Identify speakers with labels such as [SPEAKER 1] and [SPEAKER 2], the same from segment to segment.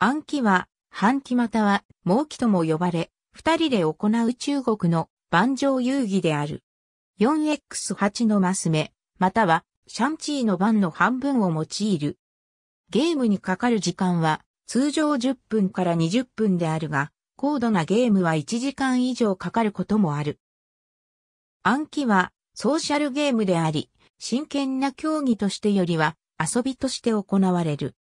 [SPEAKER 1] 暗記は、半期または、猛期とも呼ばれ、二人で行う中国の万丈遊戯である。4x8 のマス目、または、シャンチーの番の半分を用いる。ゲームにかかる時間は、通常10分から20分であるが、高度なゲームは1時間以上かかることもある。暗記は、ソーシャルゲームであり、真剣な競技としてよりは、遊びとして行われる。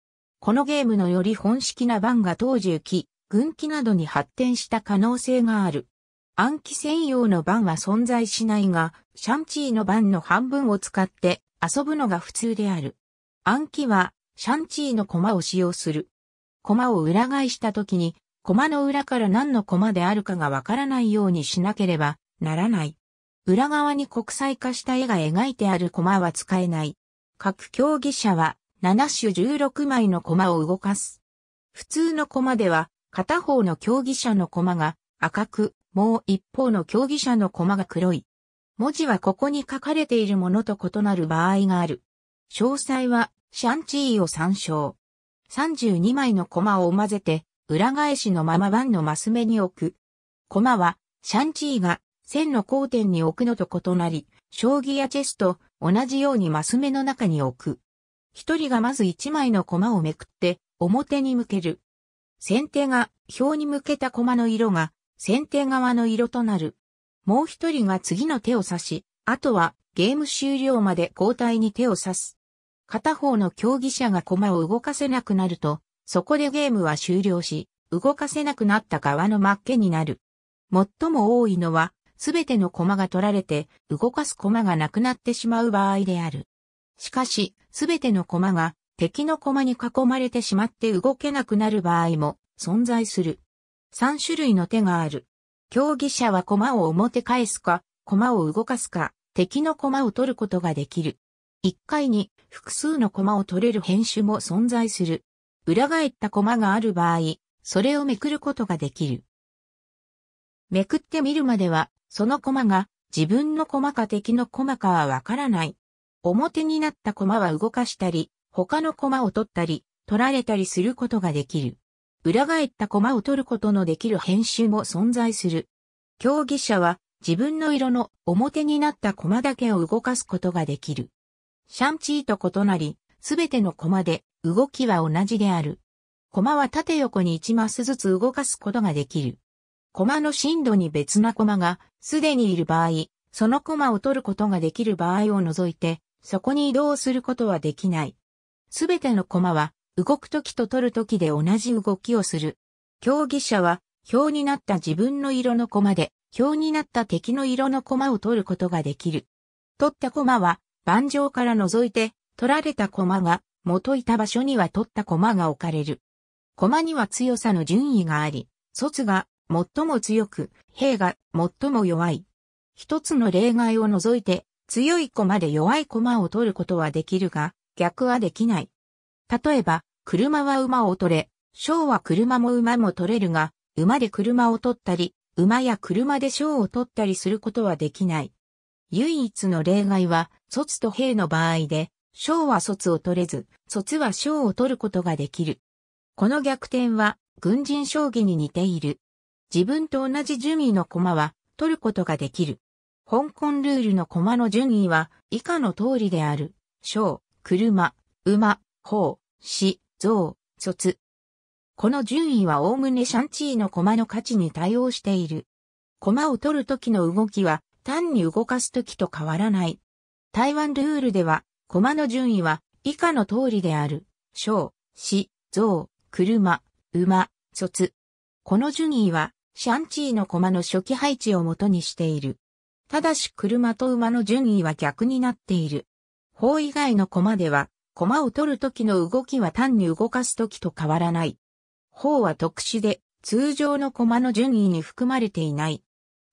[SPEAKER 1] このゲームのより本式な版が当重き、軍機などに発展した可能性がある。暗記専用の版は存在しないが、シャンチーの版の半分を使って遊ぶのが普通である。暗記は、シャンチーの駒を使用する。駒を裏返した時に、駒の裏から何の駒であるかがわからないようにしなければならない。裏側に国際化した絵が描いてある駒は使えない。各競技者は7種16枚の駒を動かす。普通の駒では、片方の競技者の駒が赤く、もう一方の競技者の駒が黒い。文字はここに書かれているものと異なる場合がある。詳細は、シャンチーを参照。32枚の駒を混ぜて、裏返しのまま番のマス目に置く。駒は、シャンチーが線の交点に置くのと異なり、将棋やチェスと同じようにマス目の中に置く。一人がまず一枚の駒をめくって、表に向ける。先手が、表に向けた駒の色が、先手側の色となる。もう一人が次の手を指し、あとは、ゲーム終了まで交代に手を指す。片方の競技者が駒を動かせなくなると、そこでゲームは終了し、動かせなくなった側の負けになる。最も多いのは、すべての駒が取られて、動かす駒がなくなってしまう場合である。しかし、すべての駒が敵の駒に囲まれてしまって動けなくなる場合も存在する。三種類の手がある。競技者は駒を表返すか、駒を動かすか、敵の駒を取ることができる。一回に複数の駒を取れる編集も存在する。裏返った駒がある場合、それをめくることができる。めくってみるまでは、その駒が自分の駒か敵の駒かはわからない。表になった駒は動かしたり、他の駒を取ったり、取られたりすることができる。裏返った駒を取ることのできる編集も存在する。競技者は自分の色の表になった駒だけを動かすことができる。シャンチーと異なり、すべての駒で動きは同じである。駒は縦横に1マスずつ動かすことができる。駒の深度に別な駒がすでにいる場合、その駒を取ることができる場合を除いて、そこに移動することはできない。すべての駒は、動くときと取るときで同じ動きをする。競技者は、表になった自分の色の駒で、表になった敵の色の駒を取ることができる。取った駒は、盤上から除いて、取られた駒が、元いた場所には取った駒が置かれる。駒には強さの順位があり、卒が最も強く、兵が最も弱い。一つの例外を除いて、強い駒で弱い駒を取ることはできるが、逆はできない。例えば、車は馬を取れ、章は車も馬も取れるが、馬で車を取ったり、馬や車で章を取ったりすることはできない。唯一の例外は、卒と兵の場合で、章は卒を取れず、卒は章を取ることができる。この逆転は、軍人将棋に似ている。自分と同じ順位の駒は、取ることができる。香港ルールの駒の順位は以下の通りである。小、車、馬、砲、死、像、卒。この順位は概ねシャンチーの駒の価値に対応している。駒を取るときの動きは単に動かすときと変わらない。台湾ルールでは、駒の順位は以下の通りである。小、死、像、車、馬、卒。この順位は、シャンチーの駒の初期配置をもとにしている。ただし車と馬の順位は逆になっている。法以外の駒では、駒を取る時の動きは単に動かす時と変わらない。法は特殊で、通常の駒の順位に含まれていない。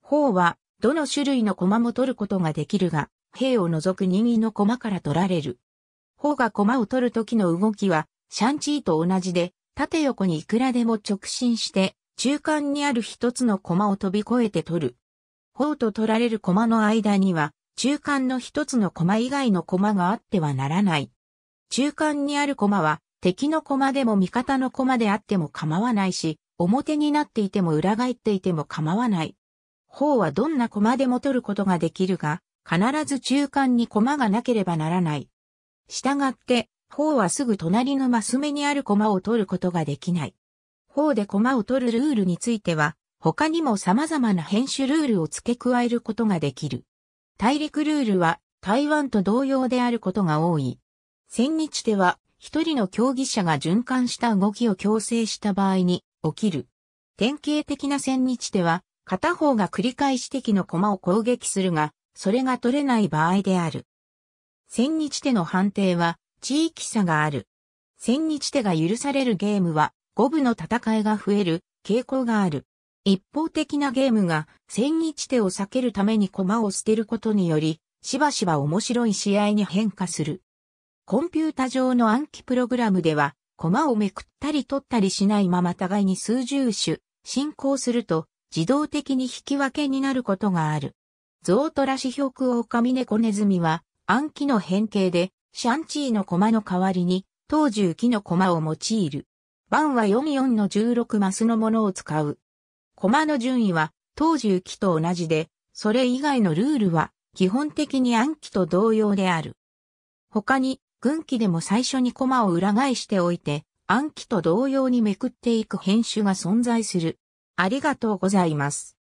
[SPEAKER 1] 法は、どの種類の駒も取ることができるが、兵を除く任意の駒から取られる。法が駒を取る時の動きは、シャンチーと同じで、縦横にいくらでも直進して、中間にある一つの駒を飛び越えて取る。砲と取られる駒の間には、中間の一つの駒以外の駒があってはならない。中間にある駒は、敵の駒でも味方の駒であっても構わないし、表になっていても裏返っていても構わない。砲はどんな駒でも取ることができるが、必ず中間に駒がなければならない。従って、砲はすぐ隣のマス目にある駒を取ることができない。砲で駒を取るルールについては、他にも様々な編集ルールを付け加えることができる。大陸ルールは台湾と同様であることが多い。千日手は一人の競技者が循環した動きを強制した場合に起きる。典型的な千日手は片方が繰り返し敵の駒を攻撃するが、それが取れない場合である。千日手の判定は地域差がある。千日手が許されるゲームは五分の戦いが増える傾向がある。一方的なゲームが千日手を避けるために駒を捨てることにより、しばしば面白い試合に変化する。コンピュータ上の暗記プログラムでは、駒をめくったり取ったりしないまま互いに数十種、進行すると、自動的に引き分けになることがある。ゾウトラシヒョクオオカミネコネズミは、暗記の変形で、シャンチーの駒の代わりに、当重機の駒を用いる。番は44の16マスのものを使う。駒の順位は当時期と同じで、それ以外のルールは基本的に暗記と同様である。他に、軍記でも最初に駒を裏返しておいて、暗記と同様にめくっていく編集が存在する。ありがとうございます。